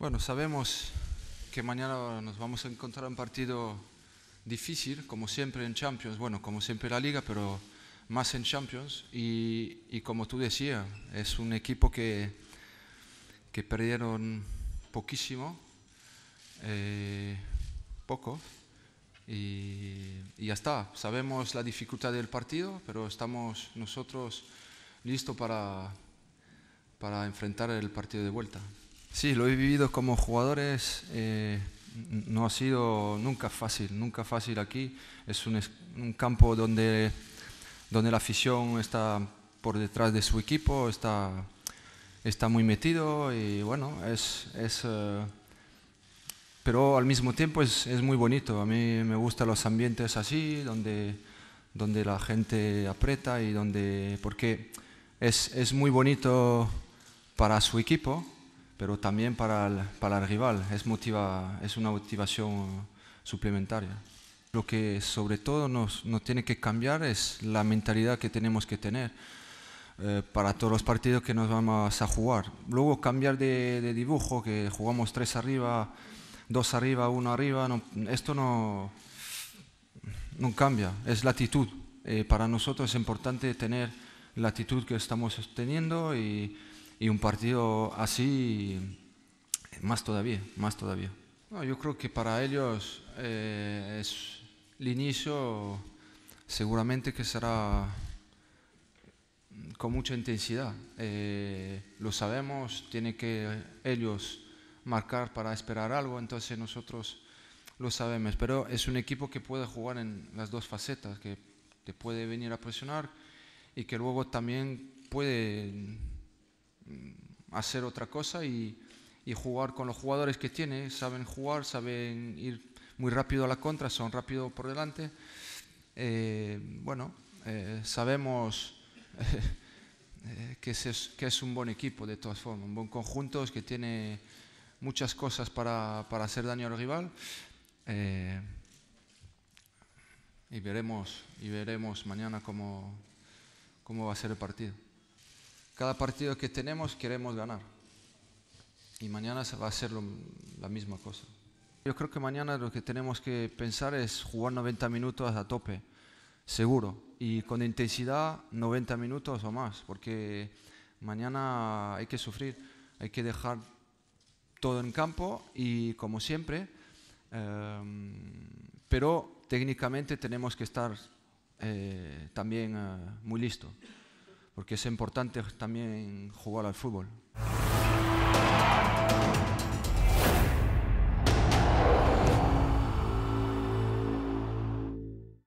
Bueno, sabemos que mañana nos vamos a encontrar un partido difícil, como siempre en Champions, bueno, como siempre en la liga, pero más en Champions. Y, como tú decías, es un equipo que, que perdieron poquísimo, eh, poco, y, ya está. Sabemos la dificultad del partido, pero estamos nosotros listos para enfrentar el partido de vuelta. Sí, lo he vivido como jugadores. Eh, no ha sido nunca fácil, nunca fácil aquí. Es un, campo donde, donde la afición está por detrás de su equipo, está, está muy metido y bueno, es... Eh, pero al mismo tiempo es, muy bonito. A mí me gustan los ambientes así, donde, donde la gente aprieta y donde... porque es muy bonito para su equipo pero también para el, para el rival es, motiva, es una motivación suplementaria. Lo que sobre todo nos, tiene que cambiar es la mentalidad que tenemos que tener eh, para todos los partidos que nos vamos a jugar. Luego cambiar de, dibujo, que jugamos tres arriba, dos arriba, uno arriba, esto no, no cambia, es la actitud. Eh, para nosotros es importante tener la actitud que estamos teniendo y y un partido así, más todavía, más todavía. yo creo que para ellos eh, es el inicio seguramente que será con mucha intensidad. Eh, lo sabemos, tiene que ellos marcar para esperar algo, entonces nosotros lo sabemos. Pero es un equipo que puede jugar en las dos facetas, que te puede venir a presionar y que luego también puede hacer otra cosa y, jugar con los jugadores que tiene. Saben jugar, saben ir muy rápido a la contra, son rápido por delante. Eh, bueno, eh, sabemos eh, que, es, que, es, un buen equipo de todas formas, un buen conjunto que tiene muchas cosas para, para hacer daño al rival. y veremos, y veremos mañana cómo, cómo va a ser el partido. Cada partido que tenemos queremos ganar. Y mañana se va a ser la misma cosa. Yo creo que mañana lo que tenemos que pensar es jugar 90 minutos a tope, seguro. Y con intensidad 90 minutos o más, porque mañana hay que sufrir, hay que dejar todo en campo y como siempre, em, pero técnicamente tenemos que estar eh, también eh, muy listos porque es importante también jugar al fútbol.